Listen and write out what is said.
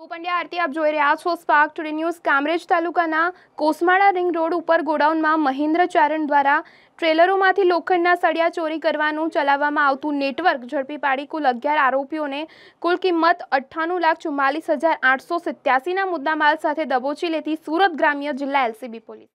કોપંડ્યા આરતી આપ જોઈ રહ્યા છો સ્પાર્ક ટુડે ન્યૂઝ કેમરેજ તાલુકાના કોસમાડા રિંગ રોડ ઉપર ગોડાઉન માં મહીન્દ્ર ચારણ દ્વારા ટ્રેલરોમાંથી લોખંડના સળિયા ચોરી કરવાનો ચલાવવામાં આવતું નેટવર્ક જડપી પાડી કુલ 11 આરોપીઓ ને કુલ કિંમત 98,44,887 ના મુદ્દામાલ સાથે દબોચી લેતી સુરત ગ્રામ્ય જિલ્લા એલસીબી પોલીસ